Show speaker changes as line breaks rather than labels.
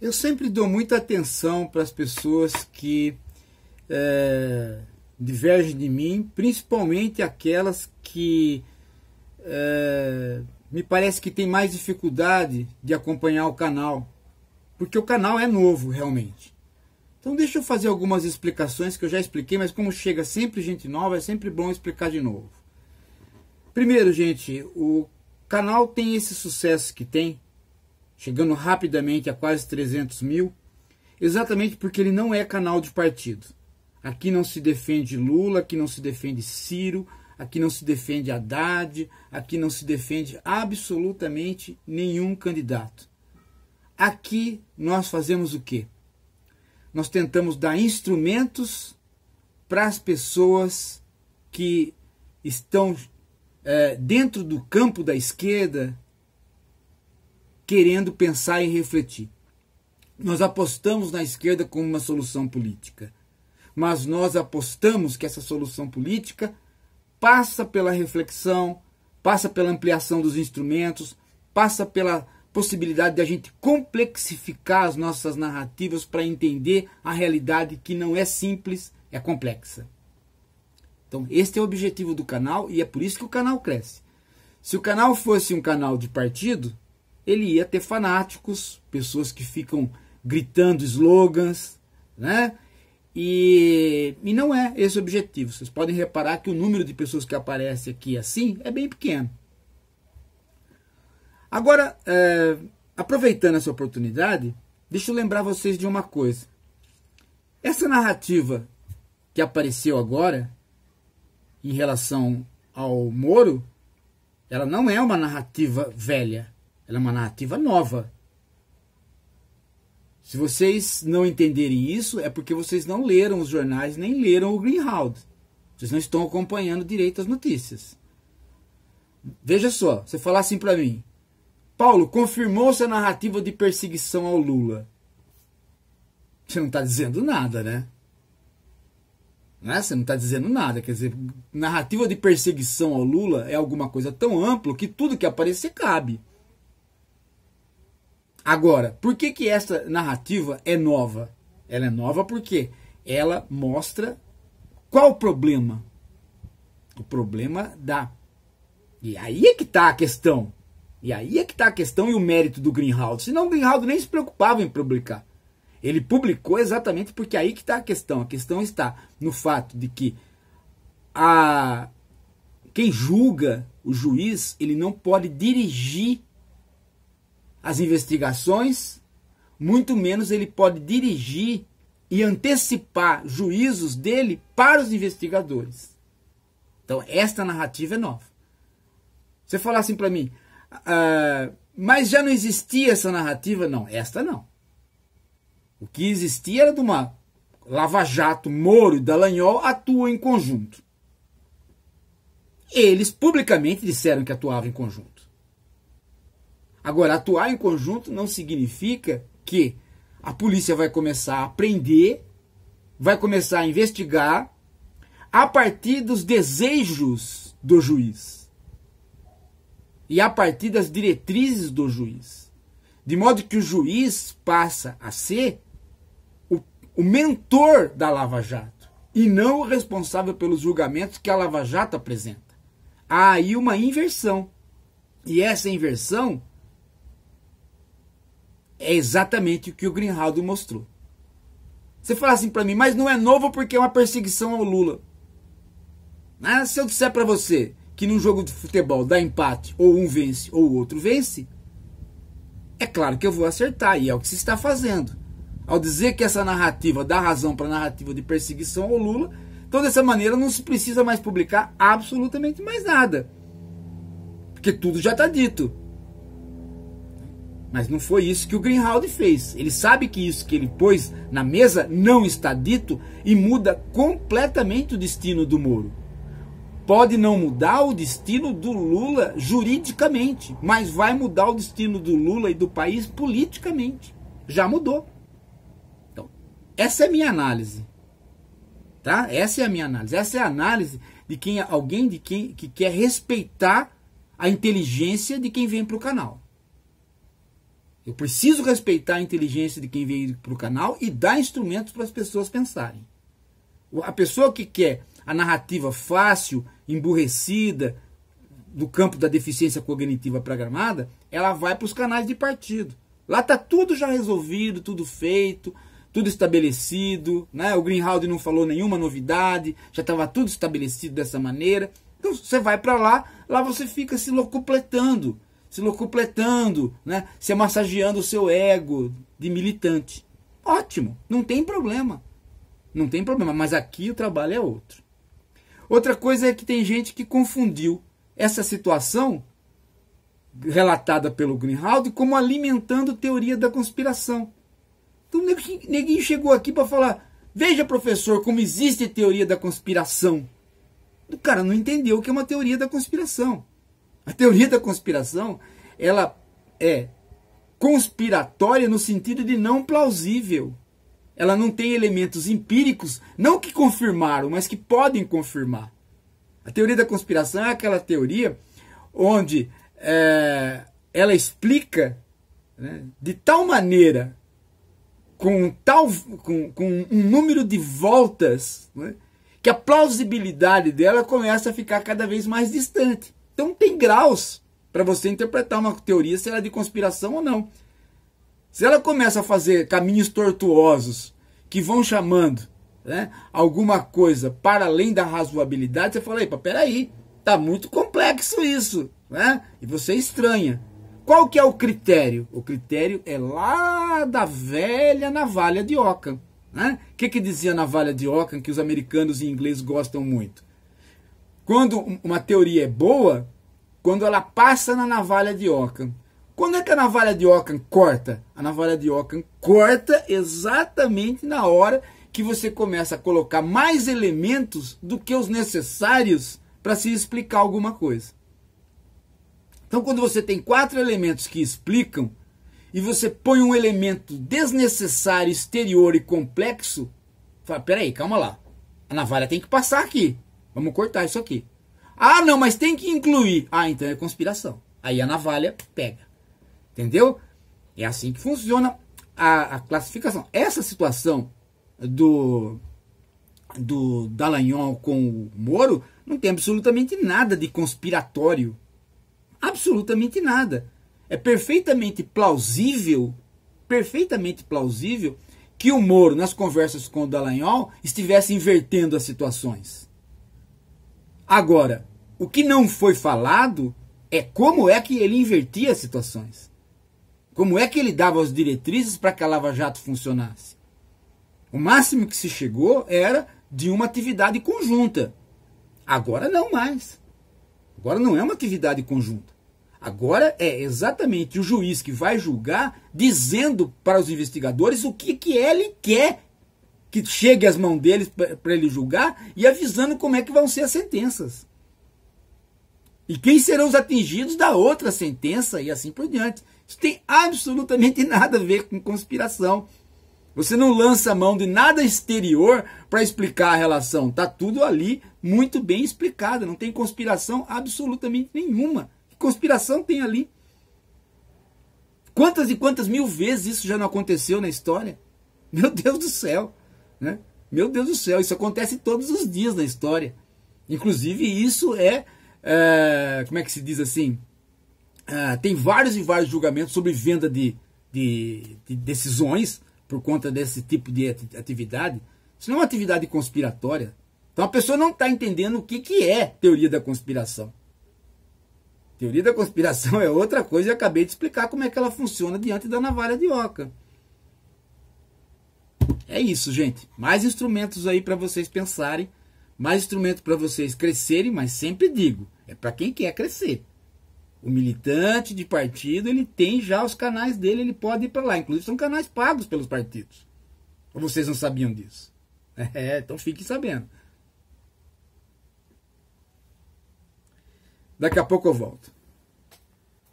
Eu sempre dou muita atenção para as pessoas que é, divergem de mim, principalmente aquelas que é, me parece que tem mais dificuldade de acompanhar o canal, porque o canal é novo realmente. Então deixa eu fazer algumas explicações que eu já expliquei, mas como chega sempre gente nova, é sempre bom explicar de novo. Primeiro, gente, o canal tem esse sucesso que tem chegando rapidamente a quase 300 mil, exatamente porque ele não é canal de partido. Aqui não se defende Lula, aqui não se defende Ciro, aqui não se defende Haddad, aqui não se defende absolutamente nenhum candidato. Aqui nós fazemos o quê? Nós tentamos dar instrumentos para as pessoas que estão é, dentro do campo da esquerda, querendo pensar e refletir. Nós apostamos na esquerda como uma solução política, mas nós apostamos que essa solução política passa pela reflexão, passa pela ampliação dos instrumentos, passa pela possibilidade de a gente complexificar as nossas narrativas para entender a realidade que não é simples, é complexa. Então, este é o objetivo do canal e é por isso que o canal cresce. Se o canal fosse um canal de partido, ele ia ter fanáticos, pessoas que ficam gritando slogans, né? E, e não é esse o objetivo. Vocês podem reparar que o número de pessoas que aparece aqui assim é bem pequeno. Agora, é, aproveitando essa oportunidade, deixa eu lembrar vocês de uma coisa. Essa narrativa que apareceu agora em relação ao Moro, ela não é uma narrativa velha. Ela é uma narrativa nova. Se vocês não entenderem isso, é porque vocês não leram os jornais nem leram o Greenhound. Vocês não estão acompanhando direito as notícias. Veja só, você falar assim para mim, Paulo, confirmou-se a narrativa de perseguição ao Lula. Você não está dizendo nada, né? né? Você não está dizendo nada. Quer dizer, narrativa de perseguição ao Lula é alguma coisa tão ampla que tudo que aparecer cabe. Agora, por que, que esta narrativa é nova? Ela é nova porque ela mostra qual o problema? O problema da. E aí é que está a questão. E aí é que está a questão e o mérito do Greenhalgh. Senão o Greenhalgh nem se preocupava em publicar. Ele publicou exatamente porque é aí que está a questão. A questão está no fato de que a quem julga o juiz ele não pode dirigir as investigações, muito menos ele pode dirigir e antecipar juízos dele para os investigadores. Então, esta narrativa é nova. Você falar assim para mim, ah, mas já não existia essa narrativa? Não, esta não. O que existia era de uma Lava Jato, Moro e Dallagnol atuam em conjunto. Eles publicamente disseram que atuavam em conjunto. Agora, atuar em conjunto não significa que a polícia vai começar a prender, vai começar a investigar a partir dos desejos do juiz e a partir das diretrizes do juiz. De modo que o juiz passa a ser o, o mentor da Lava Jato e não o responsável pelos julgamentos que a Lava Jato apresenta. Há aí uma inversão. E essa inversão é exatamente o que o Greenhalgh mostrou. Você fala assim para mim, mas não é novo porque é uma perseguição ao Lula. Mas se eu disser para você que num jogo de futebol dá empate, ou um vence ou o outro vence, é claro que eu vou acertar, e é o que se está fazendo. Ao dizer que essa narrativa dá razão para a narrativa de perseguição ao Lula, então dessa maneira não se precisa mais publicar absolutamente mais nada. Porque tudo já está dito. Mas não foi isso que o Greenhalgh fez. Ele sabe que isso que ele pôs na mesa não está dito e muda completamente o destino do Moro. Pode não mudar o destino do Lula juridicamente, mas vai mudar o destino do Lula e do país politicamente. Já mudou. Então, essa é a minha análise. Tá? Essa é a minha análise. Essa é a análise de quem é, alguém de quem que quer respeitar a inteligência de quem vem para o canal. Eu preciso respeitar a inteligência de quem veio para o canal e dar instrumentos para as pessoas pensarem. A pessoa que quer a narrativa fácil, emburrecida, do campo da deficiência cognitiva programada, ela vai para os canais de partido. Lá está tudo já resolvido, tudo feito, tudo estabelecido. Né? O Greenhalgh não falou nenhuma novidade, já estava tudo estabelecido dessa maneira. Então você vai para lá, lá você fica se locupletando se locupletando, né? se massageando o seu ego de militante. Ótimo, não tem problema. Não tem problema, mas aqui o trabalho é outro. Outra coisa é que tem gente que confundiu essa situação relatada pelo Greenhalgh como alimentando teoria da conspiração. Então o neguinho chegou aqui para falar: veja, professor, como existe teoria da conspiração. O cara não entendeu o que é uma teoria da conspiração. A teoria da conspiração, ela é conspiratória no sentido de não plausível. Ela não tem elementos empíricos, não que confirmaram, mas que podem confirmar. A teoria da conspiração é aquela teoria onde é, ela explica né, de tal maneira, com, tal, com, com um número de voltas, né, que a plausibilidade dela começa a ficar cada vez mais distante. Então tem graus para você interpretar uma teoria se ela é de conspiração ou não. Se ela começa a fazer caminhos tortuosos que vão chamando né, alguma coisa para além da razoabilidade, você fala, epa, peraí, tá muito complexo isso, né? E você estranha. Qual que é o critério? O critério é lá da velha navalha de Ockham. Né? O que, que dizia a navalha de Ockham que os americanos e ingleses gostam muito? Quando uma teoria é boa, quando ela passa na navalha de Ockham. Quando é que a navalha de Ockham corta? A navalha de Ockham corta exatamente na hora que você começa a colocar mais elementos do que os necessários para se explicar alguma coisa. Então, quando você tem quatro elementos que explicam e você põe um elemento desnecessário, exterior e complexo, fala: peraí, calma lá, a navalha tem que passar aqui. Vamos cortar isso aqui. Ah, não, mas tem que incluir. Ah, então é conspiração. Aí a navalha pega. Entendeu? É assim que funciona a, a classificação. Essa situação do, do Dallagnol com o Moro não tem absolutamente nada de conspiratório. Absolutamente nada. É perfeitamente plausível, perfeitamente plausível que o Moro, nas conversas com o Dallagnol, estivesse invertendo as situações. Agora, o que não foi falado é como é que ele invertia as situações. Como é que ele dava as diretrizes para que a Lava Jato funcionasse? O máximo que se chegou era de uma atividade conjunta. Agora não mais. Agora não é uma atividade conjunta. Agora é exatamente o juiz que vai julgar dizendo para os investigadores o que, que ele quer que chegue às mãos deles para ele julgar e avisando como é que vão ser as sentenças. E quem serão os atingidos da outra sentença e assim por diante. Isso tem absolutamente nada a ver com conspiração. Você não lança a mão de nada exterior para explicar a relação. está tudo ali muito bem explicado. Não tem conspiração absolutamente nenhuma. Que conspiração tem ali? Quantas e quantas mil vezes isso já não aconteceu na história? Meu Deus do céu! Né? Meu Deus do céu, isso acontece todos os dias na história. Inclusive, isso é, é como é que se diz assim? É, tem vários e vários julgamentos sobre venda de, de, de decisões por conta desse tipo de atividade. Isso não é uma atividade conspiratória. Então a pessoa não está entendendo o que, que é teoria da conspiração. Teoria da conspiração é outra coisa e acabei de explicar como é que ela funciona diante da navalha de Oca. É isso, gente. Mais instrumentos aí para vocês pensarem, mais instrumento para vocês crescerem, mas sempre digo, é para quem quer crescer. O militante de partido, ele tem já os canais dele, ele pode ir para lá. Inclusive, são canais pagos pelos partidos. Ou vocês não sabiam disso? É, então fiquem sabendo. Daqui a pouco eu volto.